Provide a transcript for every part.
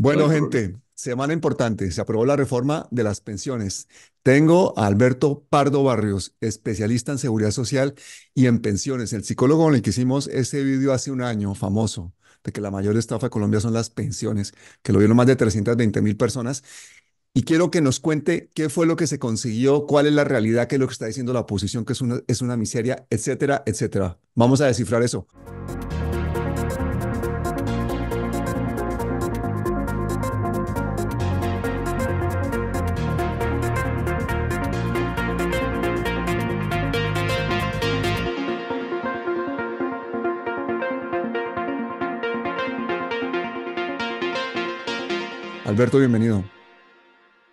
Bueno, gente, semana importante. Se aprobó la reforma de las pensiones. Tengo a Alberto Pardo Barrios, especialista en seguridad social y en pensiones, el psicólogo con el que hicimos ese video hace un año, famoso, de que la mayor estafa de Colombia son las pensiones, que lo vieron más de 320 mil personas. Y quiero que nos cuente qué fue lo que se consiguió, cuál es la realidad, qué es lo que está diciendo la oposición, que es una, es una miseria, etcétera, etcétera. Vamos a descifrar eso. Alberto, bienvenido.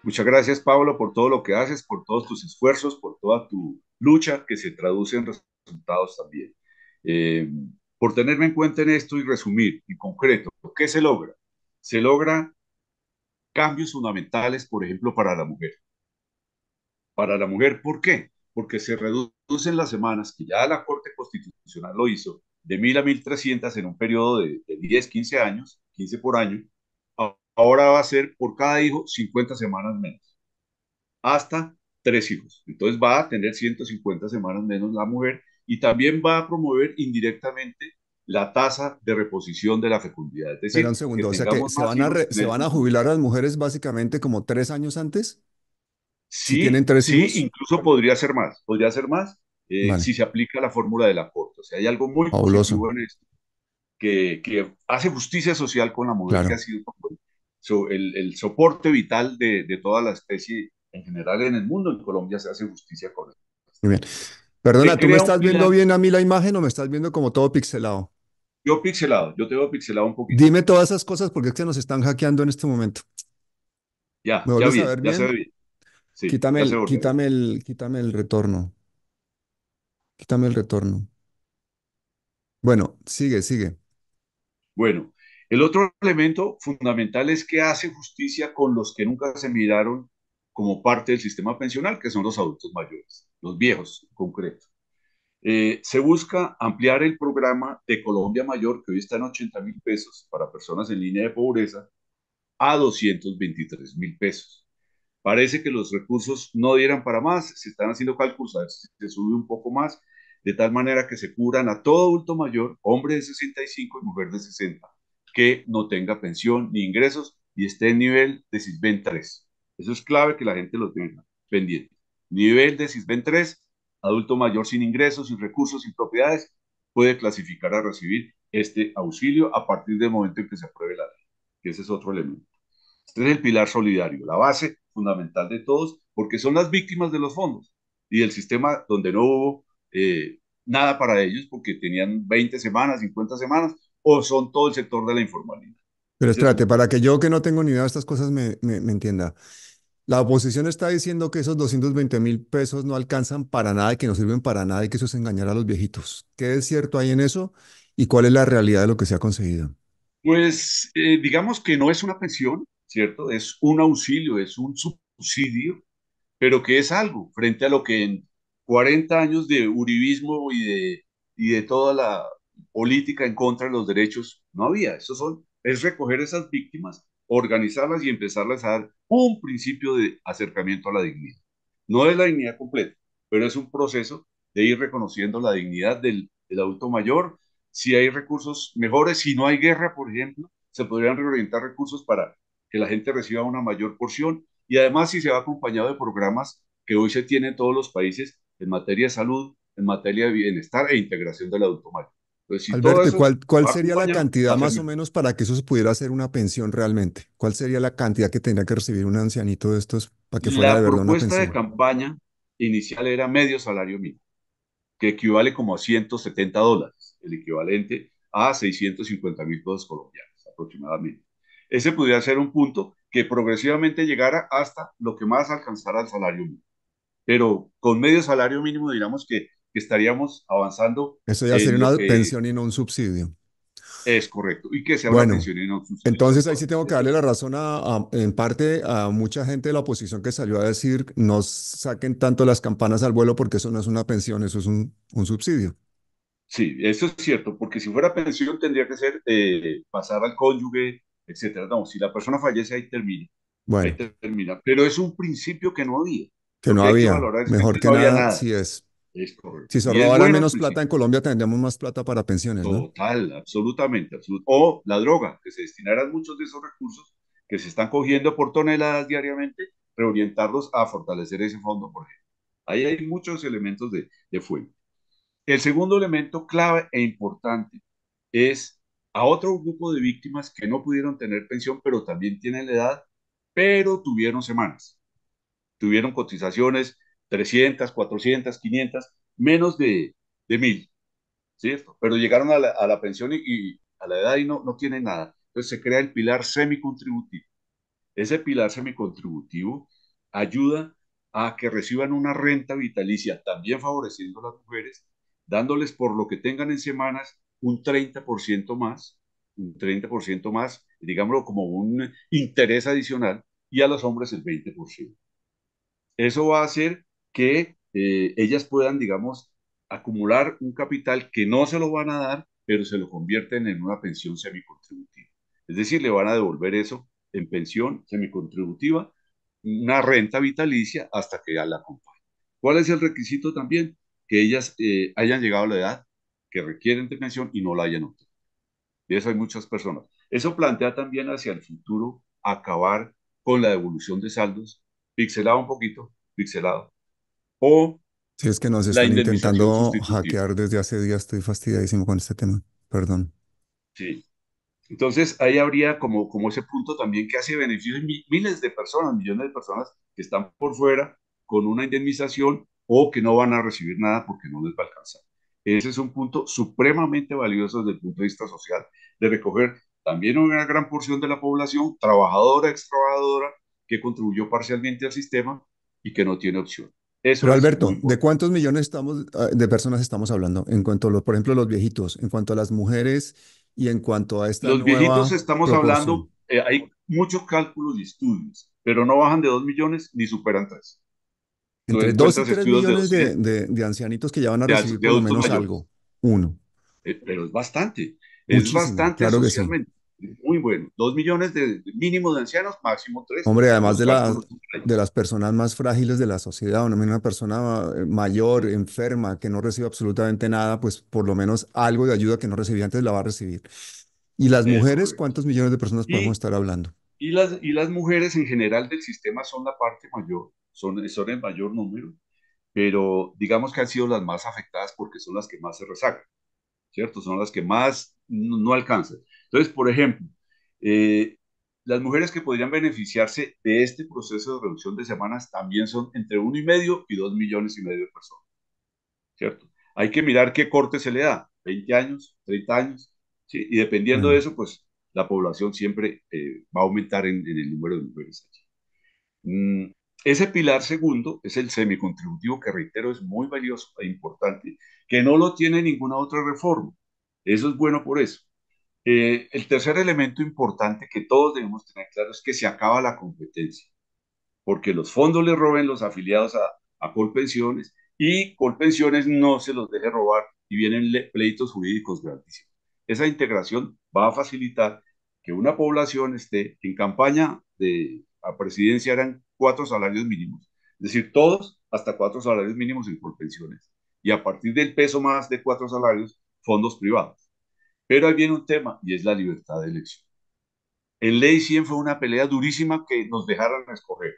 Muchas gracias, Pablo, por todo lo que haces, por todos tus esfuerzos, por toda tu lucha que se traduce en resultados también. Eh, por tenerme en cuenta en esto y resumir en concreto, ¿qué se logra? Se logra cambios fundamentales, por ejemplo, para la mujer. Para la mujer, ¿por qué? Porque se reducen las semanas, que ya la Corte Constitucional lo hizo, de 1.000 a 1.300 en un periodo de, de 10, 15 años, 15 por año, ahora va a ser por cada hijo 50 semanas menos, hasta tres hijos. Entonces va a tener 150 semanas menos la mujer y también va a promover indirectamente la tasa de reposición de la fecundidad. Es decir, un segundo, se van, a jubilar las mujeres básicamente como tres años antes? Sí, tienen tres sí incluso podría ser más, podría ser más eh, si se aplica la fórmula del aporte. O sea, hay algo muy Fabuloso. en esto que, hace justicia social con la mujer que ha sido el, soporte vital de, toda la especie en general en el mundo. En Colombia se hace justicia con eso. Muy bien. Perdona, ¿tú me estás viendo bien a mí la imagen o me estás viendo como todo pixelado? Yo pixelado, yo te veo pixelado un poquito. Dime todas esas cosas porque es que nos están hackeando en este momento. Ya, ¿Me ya, a bien? quítame, el, quítame el retorno. Quítame el retorno. Bueno, sigue, sigue. Bueno, el otro elemento fundamental es que hace justicia con los que nunca se miraron como parte del sistema pensional, que son los adultos mayores, los viejos en concreto. Eh, se busca ampliar el programa de Colombia Mayor, que hoy está en 80 mil pesos para personas en línea de pobreza, a 223 mil pesos. Parece que los recursos no dieran para más, se están haciendo cálculos, a ver si se sube un poco más, de tal manera que se curan a todo adulto mayor, hombre de 65 y mujer de 60, que no tenga pensión ni ingresos y esté en nivel de SISBEN 3. Eso es clave que la gente lo tenga pendiente. Nivel de SISBEN 3, adulto mayor sin ingresos, sin recursos, sin propiedades, puede clasificar a recibir este auxilio a partir del momento en que se apruebe la ley, que ese es otro elemento. Este es el pilar solidario, la base fundamental de todos, porque son las víctimas de los fondos y del sistema donde no hubo eh, nada para ellos, porque tenían 20 semanas, 50 semanas, o son todo el sector de la informalidad. Pero espérate, para que yo que no tengo ni idea de estas cosas me, me, entienda. La oposición está diciendo que esos 220 mil pesos no alcanzan para nada y que no sirven para nada y que eso es engañar a los viejitos. ¿Qué es cierto ahí en eso y cuál es la realidad de lo que se ha conseguido? Pues eh, digamos que no es una pensión, ¿cierto? Es un auxilio, es un subsidio, pero que es algo frente a lo que en 40 años de uribismo y de, y de toda la política en contra de los derechos, no había. Eso son, es recoger esas víctimas, organizarlas y empezarlas a dar un principio de acercamiento a la dignidad. No es la dignidad completa, pero es un proceso de ir reconociendo la dignidad del, del adulto mayor. Si hay recursos mejores, si no hay guerra, por ejemplo, se podrían reorientar recursos para que la gente reciba una mayor porción y además si se va acompañado de programas que hoy se tienen en todos los países en materia de salud, en materia de bienestar e integración del adulto mayor. Pues Alberto, ¿cuál, sería la cantidad más o menos para que eso se pudiera hacer una pensión realmente? ¿Cuál sería la cantidad que tendría que recibir un ancianito de estos para que fuera de verdad una pensión? La propuesta de campaña inicial era medio salario mínimo, que equivale como a 170 dólares, el equivalente a 650 mil pesos colombianos aproximadamente. Ese pudiera ser un punto que progresivamente llegara hasta lo que más alcanzara el salario mínimo. Pero con medio salario mínimo, digamos que estaríamos avanzando. Eso ya sería una pensión y no un subsidio. Es correcto, y que sea una pensión y no un subsidio. Entonces ahí sí tengo que darle la razón a, en parte a mucha gente de la oposición que salió a decir no saquen tanto las campanas al vuelo porque eso no es una pensión, eso es un, subsidio. Sí, eso es cierto, porque si fuera pensión tendría que ser eh, pasar al cónyuge, etcétera. No, si la persona fallece ahí termina. Bueno. termina. Pero es un principio que no había. Que no había. Mejor que, nada, así es. Si se robara menos plata en Colombia, tendríamos más plata para pensiones. Total, absolutamente. o la droga, que se destinaran muchos de esos recursos que se están cogiendo por toneladas diariamente, reorientarlos a fortalecer ese fondo, por ejemplo. Ahí hay muchos elementos de, de fuego. El segundo elemento clave e importante es a otro grupo de víctimas que no pudieron tener pensión, pero también tienen la edad, pero tuvieron semanas. Tuvieron cotizaciones, 300, 400, 500, menos de, de 1000, ¿cierto? Pero llegaron a la, a pensión y, a la edad y no, no tienen nada. Entonces se crea el pilar semicontributivo. Ese pilar semicontributivo ayuda a que reciban una renta vitalicia, también favoreciendo a las mujeres, dándoles por lo que tengan en semanas un 30% más, un 30% más, digámoslo como un interés adicional, y a los hombres el 20%. Eso va a ser que eh, ellas puedan, digamos, acumular un capital que no se lo van a dar, pero se lo convierten en una pensión semicontributiva. Es decir, le van a devolver eso en pensión semicontributiva, una renta vitalicia hasta que ya la acompañe. ¿Cuál es el requisito también? Que ellas eh, hayan llegado a la edad que requieren de pensión y no la hayan obtenido. De eso hay muchas personas. Eso plantea también hacia el futuro acabar con la devolución de saldos, pixelado un poquito, pixelado, si es que nos están intentando hackear desde hace días, estoy fastidiadísimo con este tema, perdón. Sí. Entonces ahí habría como, como ese punto también que hace beneficio a miles de personas, millones de personas que están por fuera con una indemnización o que no van a recibir nada porque no les va a alcanzar. Ese es un punto supremamente valioso desde el punto de vista social, de recoger también una gran porción de la población trabajadora, ex que contribuyó parcialmente al sistema y que no tiene opción. Pero Alberto, ¿de cuántos millones estamos, ah, de personas estamos hablando? En cuanto a, los, por ejemplo, los viejitos, en cuanto a las mujeres y en cuanto a esta Los viejitos estamos hablando, eh, hay muchos cálculos y estudios, pero no bajan de 2 millones ni superan 3. Entre 2 y 3 millones de, ancianitos que ya van a recibir por lo menos algo. Uno. Eh, pero es bastante. es bastante socialmente muy bueno. Dos millones de mínimo de ancianos, máximo tres. Hombre, además de, las, de las personas más frágiles de la sociedad, una persona eh, mayor, enferma, que no recibe absolutamente nada, pues por lo menos algo de ayuda que no recibía antes la va a recibir. ¿Y las mujeres, cuántos millones de personas podemos estar hablando? Y las, y las mujeres en general del sistema son la parte mayor, son, son el mayor número, pero digamos que han sido las más afectadas porque son las que más se rezagan, ¿cierto? Son las que más no, no alcanzan. Entonces, por ejemplo, eh, las mujeres que podrían beneficiarse de este proceso de reducción de semanas también son entre uno y medio y dos millones y medio de personas, ¿cierto? Hay que mirar qué corte se le da, 20 años, 30 años, ¿sí? y dependiendo de eso, pues la población siempre eh, va a aumentar en, el número de mujeres allí. Mm, ese pilar segundo es el semicontributivo, que reitero es muy valioso e importante, que no lo tiene ninguna otra reforma. Eso es bueno por eso. Eh, el tercer elemento importante que todos debemos tener claro es que se acaba la competencia, porque los fondos le roben los afiliados a, Colpensiones y Colpensiones no se los deje robar y vienen pleitos jurídicos grandísimos. Esa integración va a facilitar que una población esté en campaña de a presidencia eran cuatro salarios mínimos, es decir, todos hasta cuatro salarios mínimos en Colpensiones y a partir del peso más de cuatro salarios, fondos privados. Pero hay viene un tema y es la libertad de elección. En ley 100 fue una pelea durísima que nos dejaron escoger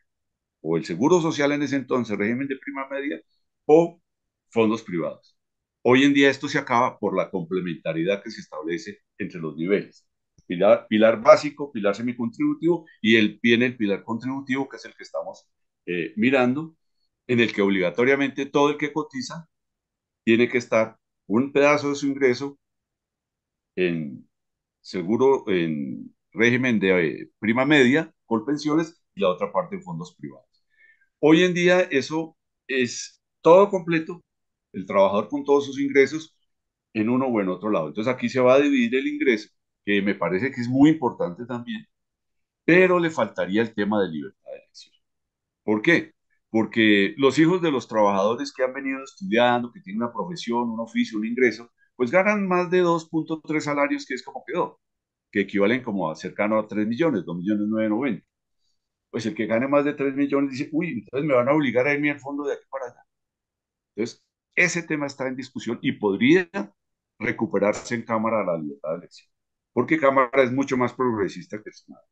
o el seguro social en ese entonces, régimen de prima media, o fondos privados. Hoy en día esto se acaba por la complementariedad que se establece entre los niveles. Pilar, pilar básico, pilar semicontributivo y el, viene el pilar contributivo, que es el que estamos eh, mirando, en el que obligatoriamente todo el que cotiza tiene que estar un pedazo de su ingreso en seguro en régimen de eh, prima media con pensiones y la otra parte en fondos privados. Hoy en día eso es todo completo, el trabajador con todos sus ingresos en uno o en otro lado. Entonces aquí se va a dividir el ingreso, que me parece que es muy importante también, pero le faltaría el tema de libertad de elección. ¿Por qué? Porque los hijos de los trabajadores que han venido estudiando, que tienen una profesión, un oficio, un ingreso, pues ganan más de 2.3 salarios, que es como quedó, que equivalen como a cercano a 3 millones, 2 millones 990. Pues el que gane más de 3 millones dice, uy, entonces me van a obligar a irme al fondo de aquí para allá. Entonces, ese tema está en discusión y podría recuperarse en Cámara la libertad de elección, porque Cámara es mucho más progresista que el Senado.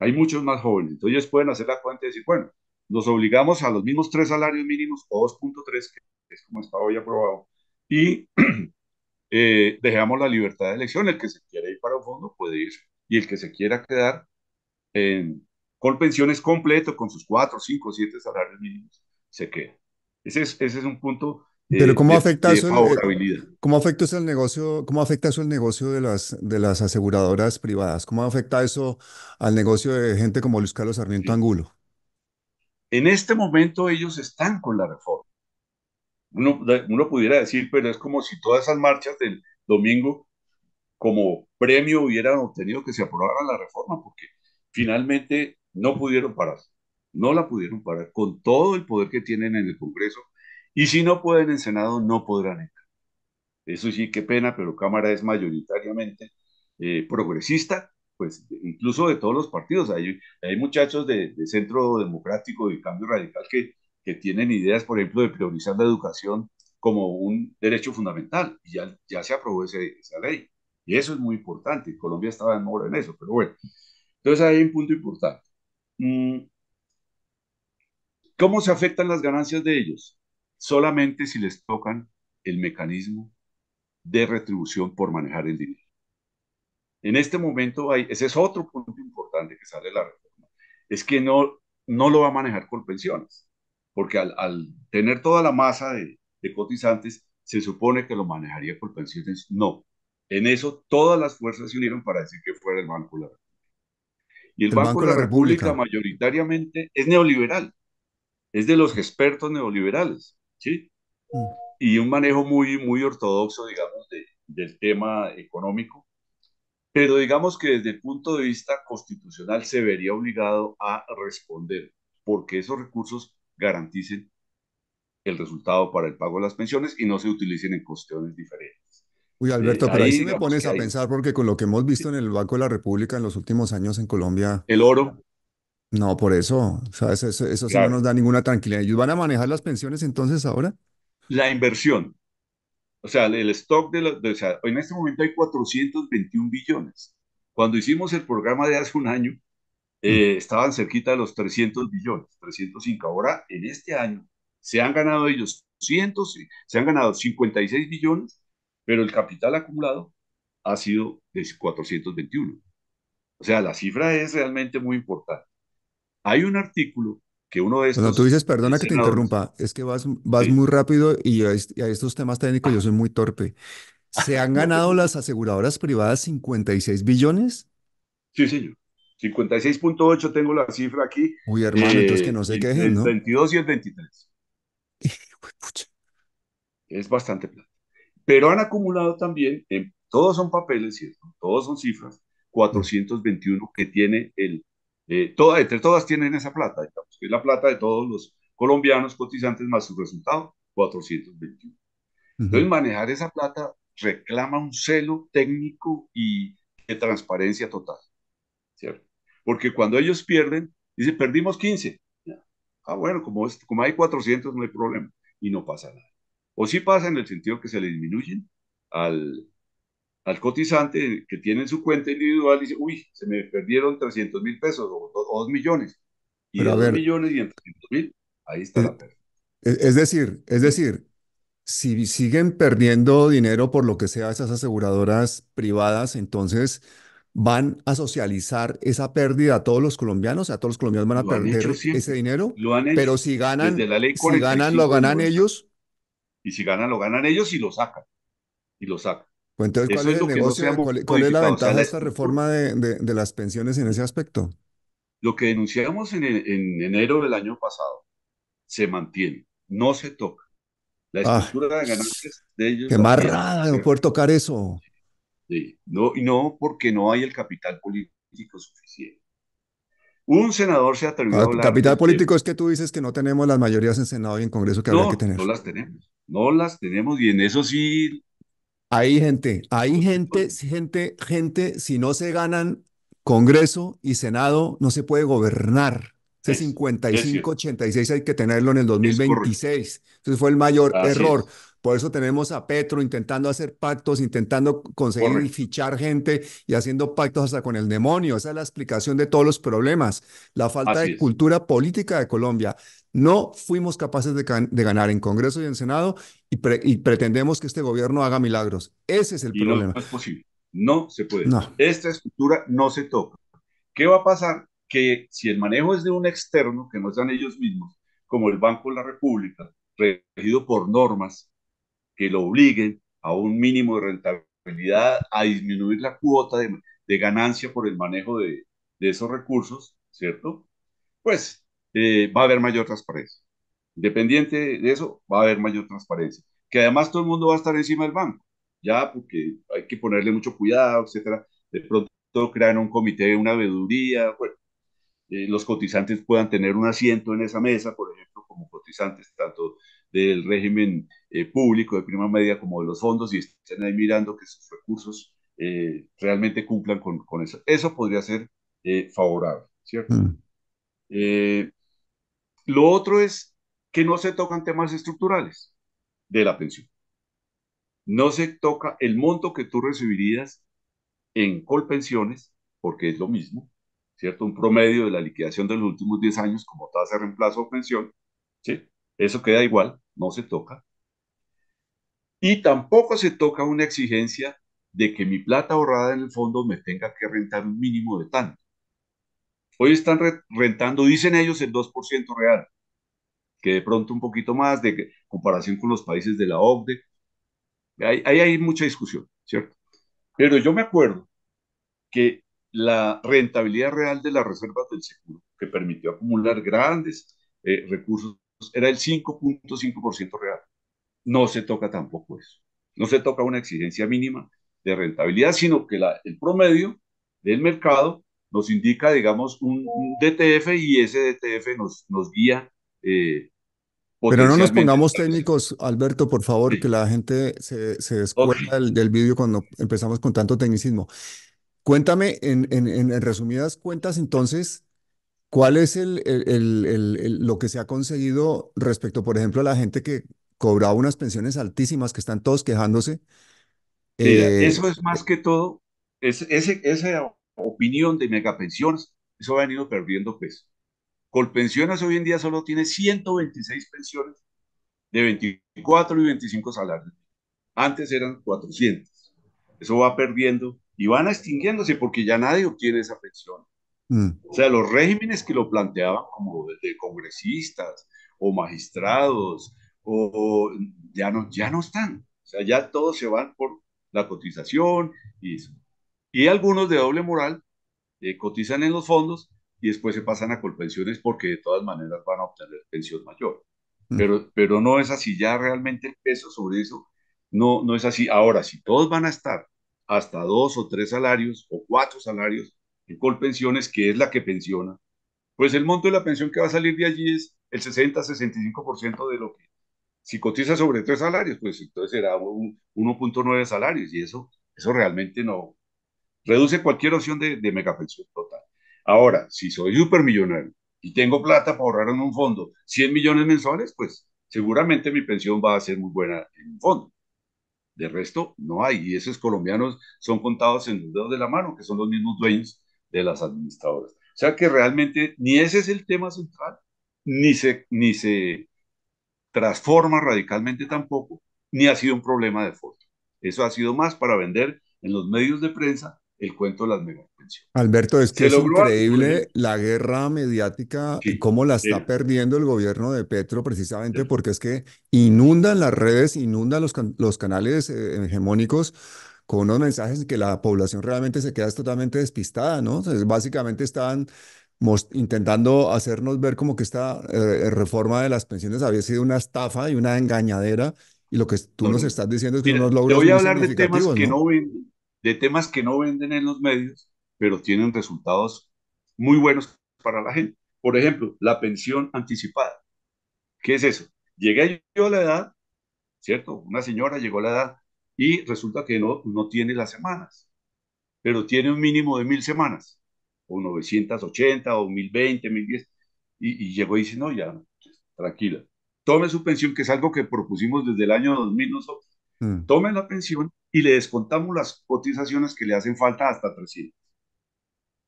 Hay muchos más jóvenes, entonces ellos pueden hacer la cuenta y decir, bueno, nos obligamos a los mismos tres salarios mínimos o 2.3, que es como está hoy aprobado, y Eh, dejamos la libertad de elección. El que se quiera ir para un fondo puede ir. Y el que se quiera quedar con pensiones completo, con sus 4, cinco, siete salarios mínimos, se queda. Ese es, ese es un punto eh, pero ¿cómo afecta, de, eso eh, ¿cómo afecta eso el negocio? ¿Cómo afecta eso negocio de las de las aseguradoras privadas? ¿Cómo afecta eso al negocio de gente como Luis Carlos Sarmiento Angulo? En este momento ellos están con la reforma uno, pudiera decir, pero es como si todas esas marchas del domingo como premio hubieran obtenido que se aprobara la reforma, porque finalmente no pudieron parar, no la pudieron parar con todo el poder que tienen en el Congreso, y si no pueden en Senado, no podrán entrar. Eso sí, qué pena, pero Cámara es mayoritariamente eh, progresista, pues incluso de todos los partidos. Hay, hay muchachos de, de Centro Democrático y Cambio Radical que que tienen ideas, por ejemplo, de priorizar la educación como un derecho fundamental. Y ya, ya se aprobó esa ley. Y eso es muy importante. Colombia estaba en moda en eso, pero bueno. Entonces hay un punto importante. Mm, ¿Cómo se afectan las ganancias de ellos? Solamente si les tocan el mecanismo de retribución por manejar el dinero. En este momento hay, ese es otro punto importante que sale de la reforma, es que no, no lo va a manejar con pensiones porque al, tener toda la masa de, cotizantes, se supone que lo manejaría por pensiones. No, en eso todas las fuerzas se unieron para decir que fuera el Banco de la República. Y el, Banco, de la, República, mayoritariamente es neoliberal, es de los expertos neoliberales, ¿sí? Mm. Y un manejo muy, muy ortodoxo, digamos, del tema económico, pero digamos que desde el punto de vista constitucional se vería obligado a responder, porque esos recursos garanticen el resultado para el pago de las pensiones y no se utilicen en cuestiones diferentes. Uy, eh, Alberto, pero ahí, sí me pones a pensar porque con lo que hemos visto en el Banco de la República en los últimos años en Colombia... El oro. No, por eso, ¿sabes? Eso, eso no nos da ninguna tranquilidad. ¿Y van a manejar las pensiones entonces ahora? La inversión. O sea, el stock de, de o sea, en este momento hay 421 billones. Cuando hicimos el programa de hace un año, eh, estaban cerquita de los 300 billones, 305. Ahora, en este año, se han ganado ellos 100, eh, se han ganado 56 billones, pero el capital acumulado ha sido de 421. O sea, la cifra es realmente muy importante. Hay un artículo que uno de estos... tú dices, perdona que te interrumpa, es que vas, vas muy rápido y a, a estos temas técnicos yo soy muy torpe. ¿Se han ganado pues las aseguradoras privadas 56 billones? Sí, señor. 56.8 tengo la cifra aquí. Muy hermano, entonces que no se eh, quejen, ¿no? El 22 y el 23. es bastante plata. Pero han acumulado también, eh, todos son papeles, ¿cierto? Todos son cifras, 421 que tiene el... Eh, todas tienen esa plata, que es la plata de todos los colombianos cotizantes más su resultado, 421. Entonces, manejar esa plata reclama un celo técnico y de transparencia total. ¿cierto? Porque cuando ellos pierden, dice, perdimos 15. Ah, bueno, como, es, como hay 400 no hay problema y no pasa nada. O sí pasa en el sentido que se le disminuyen al, al cotizante que tiene en su cuenta individual y dice, uy, se me perdieron 300 mil pesos o, 2 millones. Y 2 millones y 300 mil, ahí está la eh, pérdida. E, es decir, es decir, si siguen perdiendo dinero por lo que sea esas aseguradoras privadas, entonces van a socializar esa pérdida a todos los colombianos, a todos los colombianos van a perder ese dinero, pero si ganan, si ganan lo ganan ellos. Y si ganan lo ganan ellos y lo sacan. Y lo sacan. Pues, entonces, ¿cuál es, la ventaja de esta reforma de, las pensiones en ese aspecto? Lo que denunciamos en, en enero del año pasado se mantiene, no se toca. La ah. estructura de ganancias de ellos. ¡Qué marrada! No poder tocar eso. Sí. No, no porque no hay el capital político suficiente. Un senador se ha terminado a ah, Capital político es que tú dices que no tenemos las mayorías en Senado y en Congreso que habría que tener. No las tenemos, no las tenemos y en eso sí. Hay gente, hay gente, gente, gente, si no se ganan Congreso y Senado, no se puede gobernar. Ese 55, 86 hay que tenerlo en el 2026. Entonces fue el mayor error. Por eso tenemos a Petro intentando hacer pactos, intentando conseguir fichar gente y haciendo pactos hasta con el demonio. Esa es la explicación de todos los problemas. La falta de cultura política de Colombia. No fuimos capaces de, ganar en Congreso y en Senado y, pretendemos que este gobierno haga milagros. Ese es el problema. No es posible. No se puede. Esta estructura no se toca. ¿Qué va a pasar? Que si el manejo es de un externo, que no sean ellos mismos, como el Banco de la República, regido por normas que lo obliguen a un mínimo de rentabilidad, a disminuir la cuota de, ganancia por el manejo de, esos recursos, ¿cierto? Pues eh, va a haber mayor transparencia. Independiente de eso, va a haber mayor transparencia. Que además todo el mundo va a estar encima del banco, ya porque hay que ponerle mucho cuidado, etcétera. De pronto crean un comité, una veeduría, eh, los cotizantes puedan tener un asiento en esa mesa, por ejemplo, como cotizantes, tanto del régimen eh, público de prima media como de los fondos y estén ahí mirando que sus recursos eh, realmente cumplan con, eso. Eso podría ser eh, favorable, ¿cierto? Mm. lo otro es que no se tocan temas estructurales de la pensión. No se toca el monto que tú recibirías en colpensiones, porque es lo mismo, ¿cierto? Un promedio de la liquidación de los últimos 10 años como tasa de reemplazo o pensión, ¿sí? Eso queda igual, no se toca. Y tampoco se toca una exigencia de que mi plata ahorrada en el fondo me tenga que rentar un mínimo de tanto. Hoy están rentando, dicen ellos, el 2% real, que de pronto un poquito más de comparación con los países de la OCDE. Ahí, hay mucha discusión, ¿cierto? Pero yo me acuerdo que la rentabilidad real de las reservas del seguro, que permitió acumular grandes eh, recursos era el 5.5% real. No se toca tampoco eso. No se toca una exigencia mínima de rentabilidad, sino que el promedio del mercado nos indica, digamos, un, DTF y ese DTF nos, nos guía. Eh, pero no nos pongamos técnicos, Alberto, por favor, que la gente se, se descuerda del, vídeo cuando empezamos con tanto tecnicismo. Cuéntame, en, en, resumidas cuentas, entonces, ¿Cuál es el, el, el, lo que se ha conseguido respecto, por ejemplo, a la gente que cobraba unas pensiones altísimas, que están todos quejándose? Eh, eso es más que todo, es, ese, esa opinión de megapensiones, eso ha venido perdiendo peso. Colpensiones hoy en día solo tiene 126 pensiones de 24 y 25 salarios. Antes eran 400. Eso va perdiendo y van extinguiéndose porque ya nadie obtiene esa pensión Mm. O sea, los regímenes que lo planteaban como de congresistas o magistrados, o, ya, no, ya no están. O sea, ya todos se van por la cotización y eso. Y algunos de doble moral eh, cotizan en los fondos y después se pasan a colpensiones porque de todas maneras van a obtener pensión mayor. Mm. Pero, pero no es así, ya realmente el peso sobre eso no, no es así. Ahora, si todos van a estar hasta dos o tres salarios o cuatro salarios, en Colpensiones, que es la que pensiona, pues el monto de la pensión que va a salir de allí es el 60-65% de lo que, si cotiza sobre tres salarios, pues entonces será 1.9 salarios y eso, eso realmente no reduce cualquier opción de, de megapensión total. Ahora, si soy supermillonario y tengo plata para ahorrar en un fondo 100 millones mensuales, pues seguramente mi pensión va a ser muy buena en un fondo. De resto, no hay. Y esos colombianos son contados en los dedos de la mano, que son los mismos dueños de las administradoras. O sea que realmente ni ese es el tema central, ni se, ni se transforma radicalmente tampoco, ni ha sido un problema de fondo. Eso ha sido más para vender en los medios de prensa el cuento de las megapensiones. Alberto, es que es increíble la guerra mediática y cómo la está perdiendo el gobierno de Petro, precisamente porque es que inundan las redes, inundan los, canales eh, hegemónicos con unos mensajes que la población realmente se queda totalmente despistada, ¿no? Entonces, básicamente estaban intentando hacernos ver como que esta eh, reforma de las pensiones había sido una estafa y una engañadera y lo que tú nos estás diciendo es que no unos logros voy a hablar de temas que ¿no? venden, de temas que no venden en los medios, pero tienen resultados muy buenos para la gente. Por ejemplo, la pensión anticipada. ¿Qué es eso? Llegué yo a la edad, ¿cierto? Una señora llegó a la edad y resulta que no, no tiene las semanas, pero tiene un mínimo de mil semanas, o 980, o 1020, 1010, y, y llegó y dice, no, ya, pues, tranquila, tome su pensión, que es algo que propusimos desde el año 2000 nosotros, mm. tome la pensión y le descontamos las cotizaciones que le hacen falta hasta 300.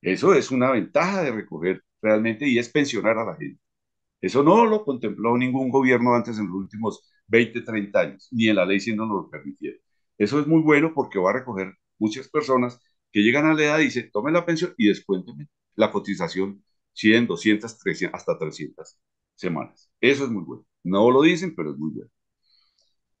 Eso es una ventaja de recoger realmente y es pensionar a la gente. Eso no lo contempló ningún gobierno antes en los últimos 20, 30 años, ni en la ley si no nos lo permitieron. Eso es muy bueno porque va a recoger muchas personas que llegan a la edad y dicen, tomen la pensión y descuéntenme la cotización 100, 200, 300, hasta 300 semanas. Eso es muy bueno. No lo dicen, pero es muy bueno.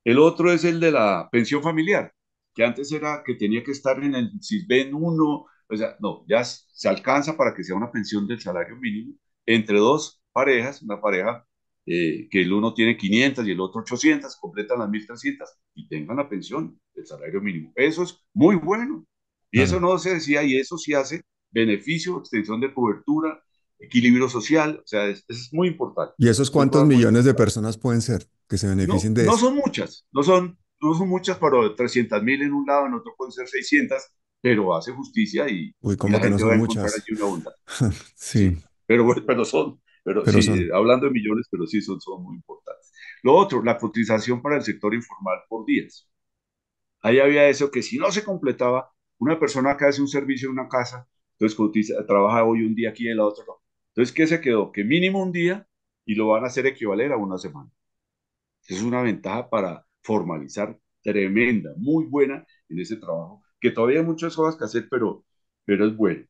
El otro es el de la pensión familiar, que antes era que tenía que estar en el SISBEN 1, o sea, no, ya se alcanza para que sea una pensión del salario mínimo entre dos parejas, una pareja eh, que el uno tiene 500 y el otro 800, completan las 1300 y tengan la pensión, el salario mínimo. Eso es muy bueno. Y eso no se decía, y eso sí hace beneficio, extensión de cobertura, equilibrio social, o sea, es, es muy importante. ¿Y esos cuántos millones de personas pueden ser que se beneficien de eso? No son muchas, no son, no son muchas, pero 300 mil en un lado, en otro pueden ser 600, pero hace justicia y. Uy, como que no son muchas. sí. Pero pero son, pero, sí, hablando de millones, pero sí son, son muy importantes. Lo otro, la cotización para el sector informal por días. Ahí había eso que si no se completaba, una persona que hace un servicio en una casa, entonces cotiza, trabaja hoy un día aquí y el otro no. Entonces, ¿qué se quedó? Que mínimo un día y lo van a hacer equivaler a una semana. Es una ventaja para formalizar tremenda, muy buena en ese trabajo, que todavía hay muchas cosas que hacer, pero, pero es bueno.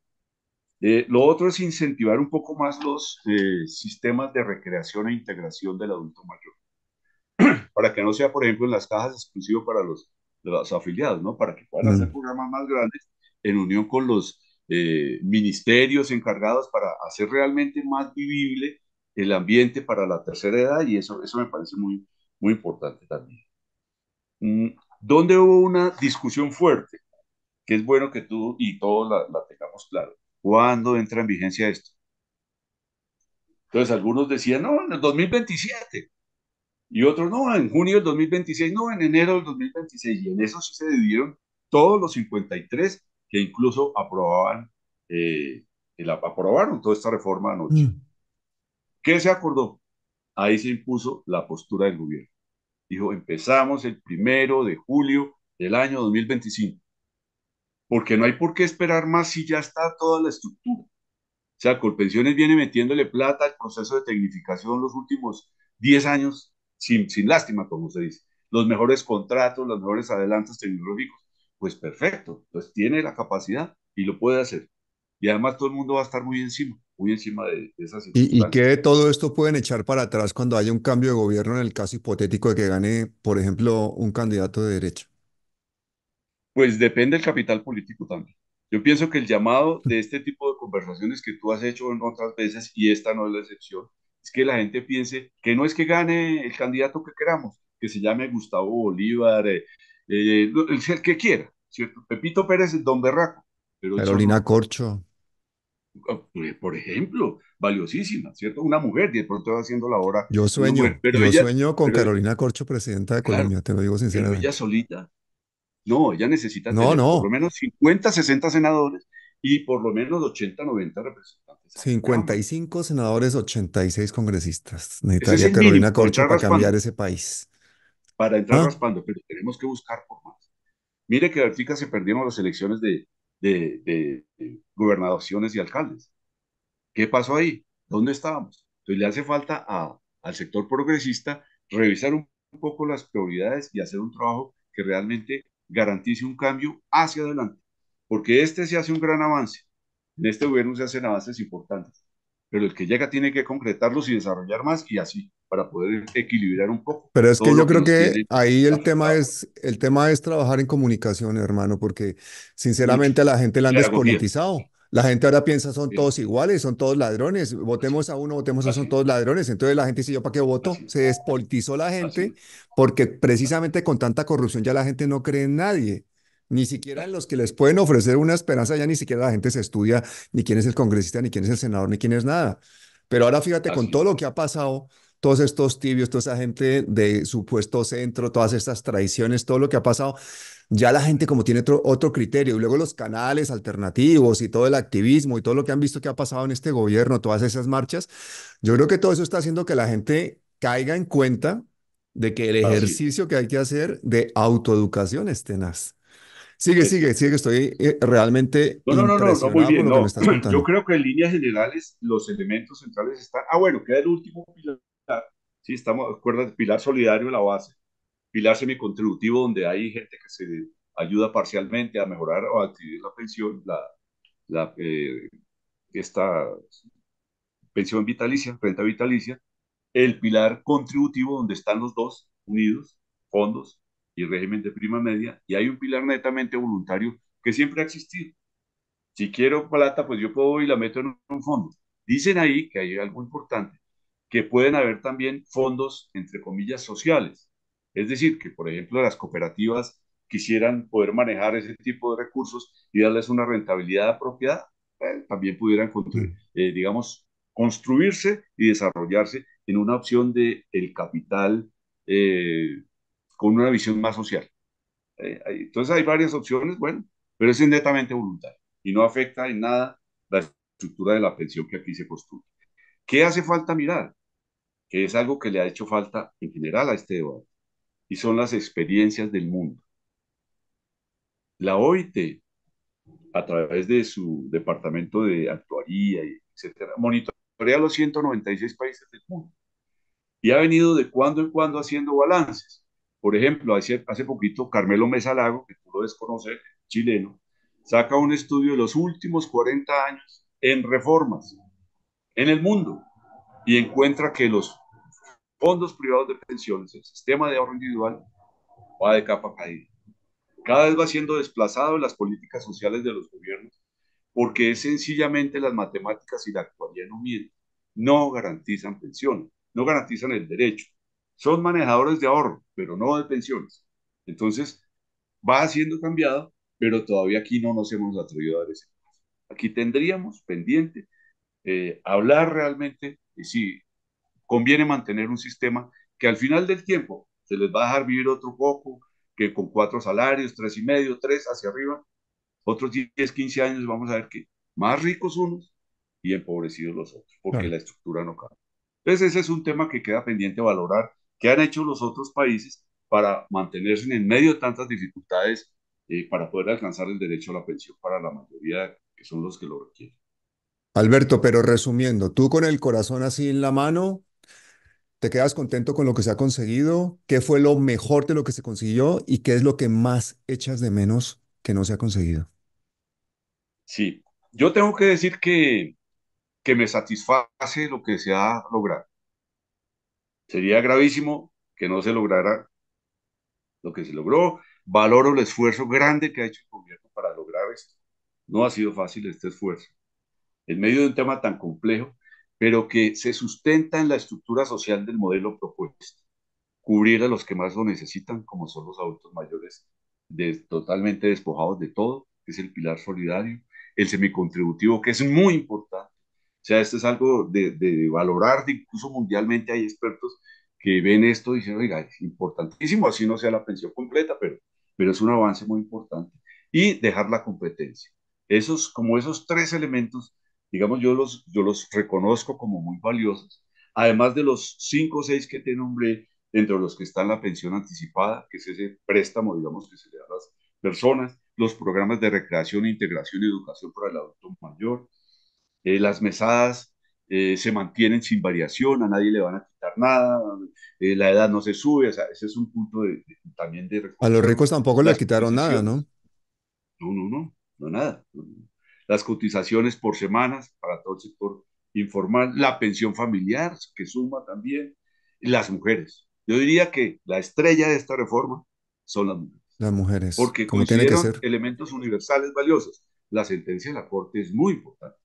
Eh, lo otro es incentivar un poco más los eh, sistemas de recreación e integración del adulto mayor, para que no sea, por ejemplo, en las cajas exclusivo para los, los afiliados, ¿no? Para que puedan hacer programas más grandes en unión con los eh, ministerios encargados para hacer realmente más vivible el ambiente para la tercera edad y eso, eso me parece muy, muy importante también. Mm, ¿dónde hubo una discusión fuerte, que es bueno que tú y todos la, la tengamos claro ¿Cuándo entra en vigencia esto? Entonces algunos decían, no, en el 2027. Y otros, no, en junio del 2026, no, en enero del 2026. Y en eso sí se dividieron todos los 53 que incluso aprobaban, eh, aprobaron toda esta reforma anoche. Mm. ¿Qué se acordó? Ahí se impuso la postura del gobierno. Dijo, empezamos el primero de julio del año 2025 porque no hay por qué esperar más si ya está toda la estructura. O sea, Colpensiones viene metiéndole plata al proceso de tecnificación los últimos 10 años, sin, sin lástima, como se dice. Los mejores contratos, los mejores adelantos tecnológicos, pues perfecto, pues tiene la capacidad y lo puede hacer. Y además todo el mundo va a estar muy encima, muy encima de, de situación. ¿Y, ¿Y qué de todo esto pueden echar para atrás cuando haya un cambio de gobierno en el caso hipotético de que gane, por ejemplo, un candidato de Derecho? Pues depende del capital político también. Yo pienso que el llamado de este tipo de conversaciones que tú has hecho en otras veces, y esta no es la excepción, es que la gente piense que no es que gane el candidato que queramos, que se llame Gustavo Bolívar, eh, eh, el que quiera, ¿cierto? Pepito Pérez, Don Berraco. Carolina Corcho. Ah, pues, por ejemplo, valiosísima, ¿cierto? Una mujer, y de pronto va haciendo la hora. Yo sueño, yo sueño con Carolina Corcho, presidenta de Colombia, te lo digo sinceramente. Pero ella solita no, ella necesita tener por lo menos 50, 60 senadores y por lo menos 80, 90 representantes. 55 senadores, 86 congresistas. Necesitaría Carolina Corcho para, cambiar ese país. Para entrar ah. raspando, pero tenemos que buscar por más. Mire que vertica se perdieron las elecciones de, de, gobernaciones y alcaldes. ¿Qué pasó ahí? ¿Dónde estábamos? Entonces le hace falta a, al sector progresista revisar un poco las prioridades y hacer un trabajo que realmente garantice un cambio hacia adelante, porque este se hace un gran avance. En este gobierno se hacen avances importantes, pero el que llega tiene que concretarlos y desarrollar más y así para poder equilibrar un poco. Pero es que yo creo que ahí el tema es el tema es trabajar en comunicación, hermano, porque sinceramente a la gente la han despolitizado. La gente ahora piensa son todos iguales, son todos ladrones, pues votemos a uno, votemos a son todos ladrones. Entonces la gente dice, ¿yo para qué voto? Se despolitizó la gente porque ah. precisamente con tanta corrupción ya la gente no cree en nadie. Ni siquiera en los que les pueden ofrecer una esperanza, ya ni siquiera la gente se estudia ni quién es el congresista, ni quién es el senador, ni quién es nada. Pero ahora fíjate, con todo lo que ha pasado, todos estos tibios, toda esa gente de supuesto centro, todas estas traiciones, todo lo que ha pasado, ya la gente como tiene otro, otro criterio y luego los canales alternativos y todo el activismo y todo lo que han visto que ha pasado en este gobierno, todas esas marchas, yo creo que todo eso está haciendo que la gente caiga en cuenta de que el ejercicio que hay que hacer de autoeducación es tenaz. Sigue, eh, sigue, sigue, estoy eh, realmente. No, no, no, no, muy bien. Yo creo que en líneas generales los elementos centrales están. Ah, bueno, queda el último pilar. Sí, estamos, acuérdate, pilar solidario, la base pilar semicontributivo donde hay gente que se ayuda parcialmente a mejorar o a adquirir la pensión, la, la eh, esta pensión vitalicia, renta vitalicia, el pilar contributivo donde están los dos unidos, fondos y régimen de prima media, y hay un pilar netamente voluntario que siempre ha existido. Si quiero plata, pues yo puedo y la meto en un fondo. Dicen ahí que hay algo importante, que pueden haber también fondos, entre comillas, sociales es decir, que por ejemplo las cooperativas quisieran poder manejar ese tipo de recursos y darles una rentabilidad apropiada, eh, también pudieran, eh, digamos, construirse y desarrollarse en una opción de el capital eh, con una visión más social. entonces hay varias opciones, bueno, pero es netamente voluntario y no afecta en nada la estructura de la pensión que aquí se construye. ¿Qué hace falta mirar? Que es algo que le ha hecho falta en general a este debate y son las experiencias del mundo. La OIT, a través de su departamento de actuaría, etcétera, monitorea los 196 países del mundo y ha venido de cuando en cuando haciendo balances. Por ejemplo, hace, hace poquito Carmelo Mesa Lago, que tú lo desconoces, chileno, saca un estudio de los últimos 40 años en reformas en el mundo y encuentra que los fondos privados de pensiones, el sistema de ahorro individual, va de capa caída. Cada vez va siendo desplazado en las políticas sociales de los gobiernos, porque es sencillamente las matemáticas y la actualidad no mienten. No garantizan pensiones, no garantizan el derecho. Son manejadores de ahorro, pero no de pensiones. Entonces, va siendo cambiado, pero todavía aquí no nos hemos atrevido a dar ese paso. Aquí tendríamos pendiente eh, hablar realmente, y sí, conviene mantener un sistema que al final del tiempo se les va a dejar vivir otro poco, que con cuatro salarios, tres y medio, tres hacia arriba, otros 10, 15 años vamos a ver que más ricos unos y empobrecidos los otros, porque la estructura no cambia. Entonces ese es un tema que queda pendiente valorar, qué han hecho los otros países para mantenerse en medio de tantas dificultades eh, para poder alcanzar el derecho a la pensión para la mayoría que son los que lo requieren. Alberto, pero resumiendo, tú con el corazón así en la mano, ¿Te quedas contento con lo que se ha conseguido? ¿Qué fue lo mejor de lo que se consiguió? ¿Y qué es lo que más echas de menos que no se ha conseguido? Sí, yo tengo que decir que, que me satisface lo que se ha logrado. Sería gravísimo que no se lograra lo que se logró. Valoro el esfuerzo grande que ha hecho el gobierno para lograr esto. No ha sido fácil este esfuerzo. En medio de un tema tan complejo, pero que se sustenta en la estructura social del modelo propuesto. Cubrir a los que más lo necesitan, como son los adultos mayores, totalmente despojados de todo, que es el pilar solidario, el semicontributivo, que es muy importante. O sea, esto es algo de, de valorar, incluso mundialmente hay expertos que ven esto y dicen, oiga, es importantísimo, así no sea la pensión completa, pero, pero es un avance muy importante. Y dejar la competencia. Esos, como esos tres elementos digamos, yo los, yo los reconozco como muy valiosos, además de los cinco o seis que te nombré, entre los que están la pensión anticipada, que es ese préstamo, digamos, que se le da a las personas, los programas de recreación, e integración y educación para el adulto mayor, eh, las mesadas eh, se mantienen sin variación, a nadie le van a quitar nada, eh, la edad no se sube, o sea, ese es un punto de, también de... A los ricos tampoco le quitaron nada, ¿no? No, no, no, no nada las cotizaciones por semanas para todo el sector informal, la pensión familiar que suma también, las mujeres. Yo diría que la estrella de esta reforma son las mujeres. Las mujeres. Porque como que ser. elementos universales valiosos. La sentencia de la Corte es muy importante.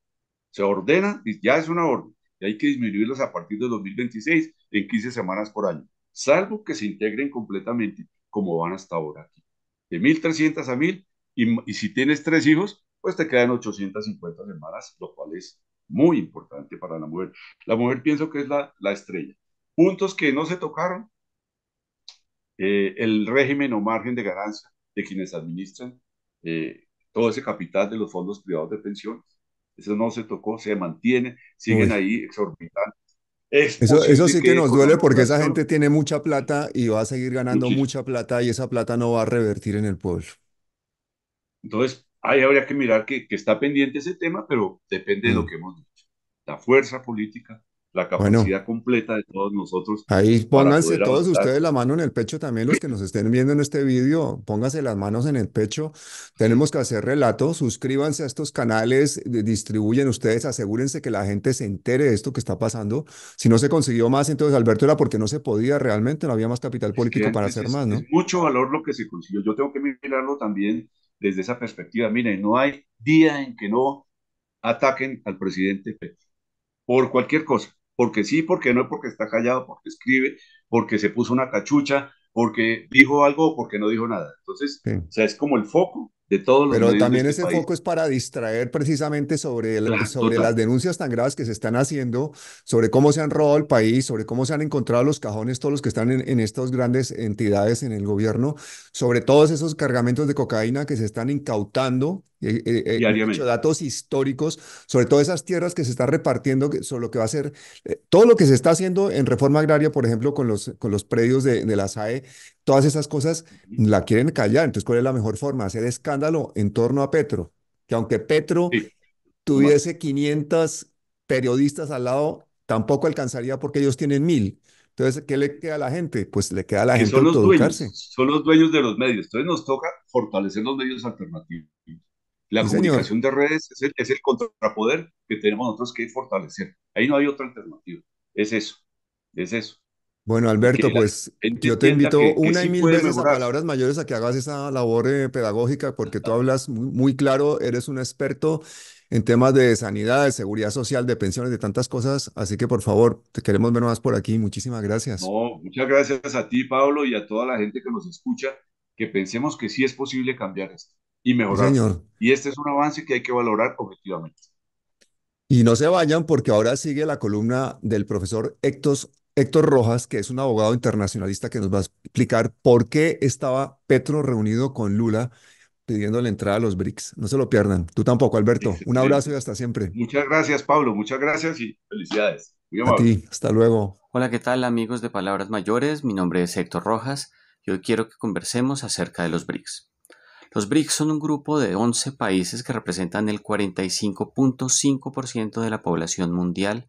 Se ordena, ya es una orden, y hay que disminuirlas a partir de 2026 en 15 semanas por año, salvo que se integren completamente como van hasta ahora aquí. De 1.300 a 1.000, y, y si tienes tres hijos, pues te quedan 850 semanas, lo cual es muy importante para la mujer. La mujer pienso que es la, la estrella. Puntos que no se tocaron, eh, el régimen o margen de ganancia de quienes administran eh, todo ese capital de los fondos privados de pensiones. Eso no se tocó, se mantiene, siguen ahí exorbitantes. eso, eso sí que, nos duele porque esa gente tiene mucha plata y va a seguir ganando mucha plata y esa plata no va a revertir en el pueblo. Entonces, ahí habría que mirar que, está pendiente ese tema, pero depende de lo mm. que hemos dicho. La fuerza política, la capacidad completa de todos nosotros. Ahí pónganse todos ustedes la mano en el pecho también, los que nos estén viendo en este vídeo, pónganse las manos en el pecho. Tenemos que hacer relatos, suscríbanse a estos canales, distribuyen ustedes, asegúrense que la gente se entere de esto que está pasando. Si no se consiguió más, entonces Alberto era porque no se podía realmente, no había más capital político para hacer más, ¿no? mucho valor lo que se consiguió. Yo tengo que mirarlo también desde esa perspectiva. Miren, no hay día en que no ataquen al presidente Petro por cualquier cosa, porque sí, porque no, porque está callado, porque escribe, porque se puso una cachucha, porque dijo algo o porque no dijo nada. Entonces, o sea, es como el foco pero también este ese foco es para distraer precisamente sobre, sobre las denuncias tan graves que se están haciendo, sobre cómo se han robado el país, sobre cómo se han encontrado los cajones, todos los que están en, en estas grandes entidades en el gobierno, sobre todos esos cargamentos de cocaína que se están incautando eh, eh, eh, eh datos históricos sobre todas esas tierras que se están repartiendo, sobre lo que va a ser, todo lo que se está haciendo en reforma agraria, por ejemplo, con los, con los predios de, de la SAE, Todas esas cosas la quieren callar. Entonces, ¿cuál es la mejor forma? Hacer escándalo en torno a Petro. Que aunque Petro tuviese 500 periodistas al lado, tampoco alcanzaría porque ellos tienen mil. Entonces, ¿qué le queda a la gente? Pues le queda a la gente son los, son los dueños de los medios. Entonces nos toca fortalecer los medios alternativos. La comunicación de redes es el, contrapoder que tenemos nosotros que fortalecer. Ahí no hay otra alternativa. Es eso. Es eso. Bueno, Alberto, pues yo te invito una y mil veces a palabras mayores a que hagas esa labor eh, pedagógica, porque tú hablas muy, claro, eres un experto en temas de sanidad, de seguridad social, de pensiones, de tantas cosas. Así que por favor, te queremos ver más por aquí. Muchísimas gracias. No, muchas gracias a ti, Pablo, y a toda la gente que nos escucha, que pensemos que sí es posible cambiar esto y mejorar. señor. Y este es un avance que hay que valorar objetivamente. Y no se vayan porque ahora sigue la columna del profesor Héctor, Héctor Rojas, que es un abogado internacionalista que nos va a explicar por qué estaba Petro reunido con Lula pidiendo la entrada a los BRICS. No se lo pierdan. Tú tampoco, Alberto. Un abrazo y hasta siempre. Muchas gracias, Pablo. Muchas gracias y felicidades. A ti. Hasta luego. Hola, ¿qué tal, amigos de Palabras Mayores? Mi nombre es Héctor Rojas y hoy quiero que conversemos acerca de los BRICS. Los BRICS son un grupo de 11 países que representan el 45.5% de la población mundial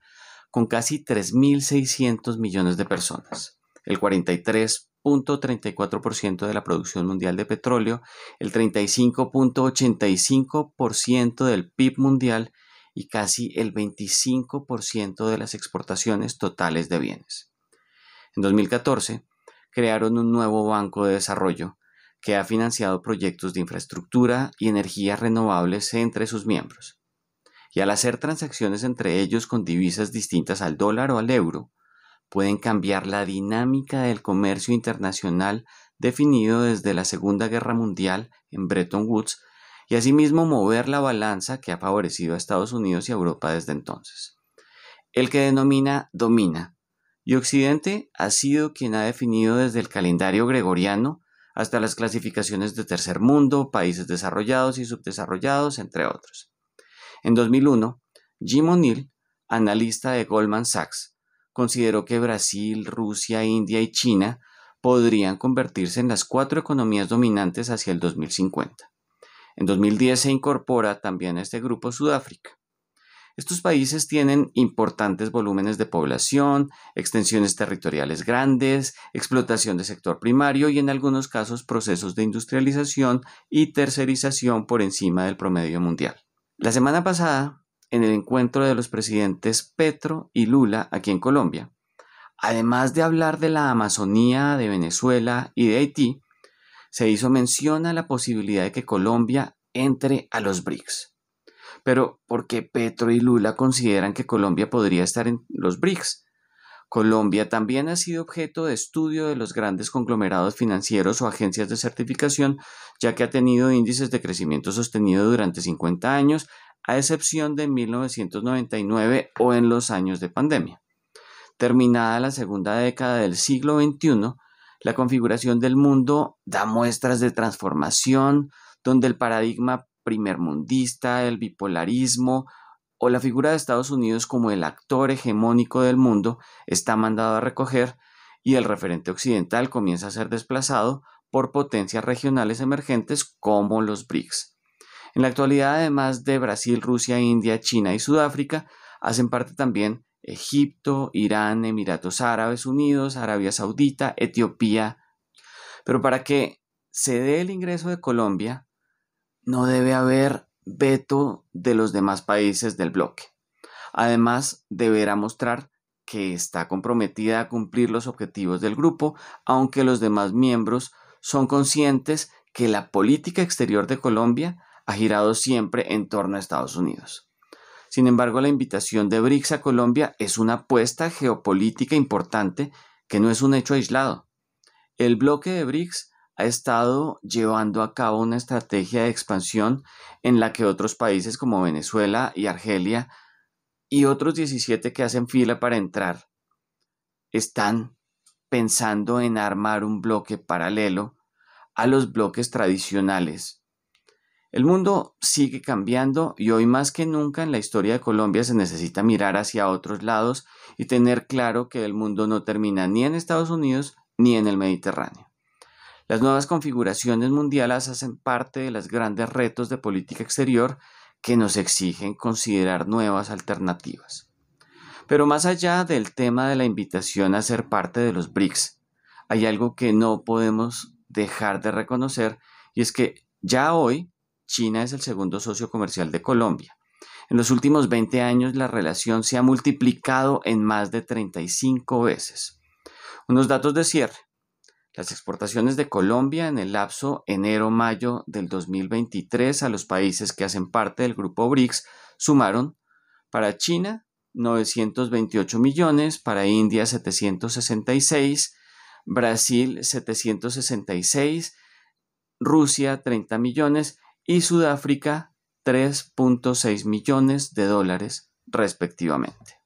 con casi 3.600 millones de personas, el 43.34% de la producción mundial de petróleo, el 35.85% del PIB mundial y casi el 25% de las exportaciones totales de bienes. En 2014, crearon un nuevo banco de desarrollo que ha financiado proyectos de infraestructura y energías renovables entre sus miembros y al hacer transacciones entre ellos con divisas distintas al dólar o al euro, pueden cambiar la dinámica del comercio internacional definido desde la Segunda Guerra Mundial en Bretton Woods y asimismo mover la balanza que ha favorecido a Estados Unidos y a Europa desde entonces. El que denomina domina, y Occidente ha sido quien ha definido desde el calendario gregoriano hasta las clasificaciones de tercer mundo, países desarrollados y subdesarrollados, entre otros. En 2001, Jim O'Neill, analista de Goldman Sachs, consideró que Brasil, Rusia, India y China podrían convertirse en las cuatro economías dominantes hacia el 2050. En 2010 se incorpora también a este grupo Sudáfrica. Estos países tienen importantes volúmenes de población, extensiones territoriales grandes, explotación de sector primario y en algunos casos procesos de industrialización y tercerización por encima del promedio mundial. La semana pasada, en el encuentro de los presidentes Petro y Lula aquí en Colombia, además de hablar de la Amazonía, de Venezuela y de Haití, se hizo mención a la posibilidad de que Colombia entre a los BRICS. Pero, ¿por qué Petro y Lula consideran que Colombia podría estar en los BRICS? Colombia también ha sido objeto de estudio de los grandes conglomerados financieros o agencias de certificación, ya que ha tenido índices de crecimiento sostenido durante 50 años, a excepción de 1999 o en los años de pandemia. Terminada la segunda década del siglo XXI, la configuración del mundo da muestras de transformación, donde el paradigma primermundista, el bipolarismo, o la figura de Estados Unidos como el actor hegemónico del mundo está mandado a recoger y el referente occidental comienza a ser desplazado por potencias regionales emergentes como los BRICS. En la actualidad, además de Brasil, Rusia, India, China y Sudáfrica, hacen parte también Egipto, Irán, Emiratos Árabes Unidos, Arabia Saudita, Etiopía. Pero para que se dé el ingreso de Colombia, no debe haber veto de los demás países del bloque. Además, deberá mostrar que está comprometida a cumplir los objetivos del grupo, aunque los demás miembros son conscientes que la política exterior de Colombia ha girado siempre en torno a Estados Unidos. Sin embargo, la invitación de BRICS a Colombia es una apuesta geopolítica importante que no es un hecho aislado. El bloque de BRICS ha estado llevando a cabo una estrategia de expansión en la que otros países como Venezuela y Argelia y otros 17 que hacen fila para entrar están pensando en armar un bloque paralelo a los bloques tradicionales. El mundo sigue cambiando y hoy más que nunca en la historia de Colombia se necesita mirar hacia otros lados y tener claro que el mundo no termina ni en Estados Unidos ni en el Mediterráneo. Las nuevas configuraciones mundiales hacen parte de los grandes retos de política exterior que nos exigen considerar nuevas alternativas. Pero más allá del tema de la invitación a ser parte de los BRICS, hay algo que no podemos dejar de reconocer y es que ya hoy China es el segundo socio comercial de Colombia. En los últimos 20 años la relación se ha multiplicado en más de 35 veces. Unos datos de cierre. Las exportaciones de Colombia en el lapso enero-mayo del 2023 a los países que hacen parte del grupo BRICS sumaron para China 928 millones, para India 766, Brasil 766, Rusia 30 millones y Sudáfrica 3.6 millones de dólares respectivamente.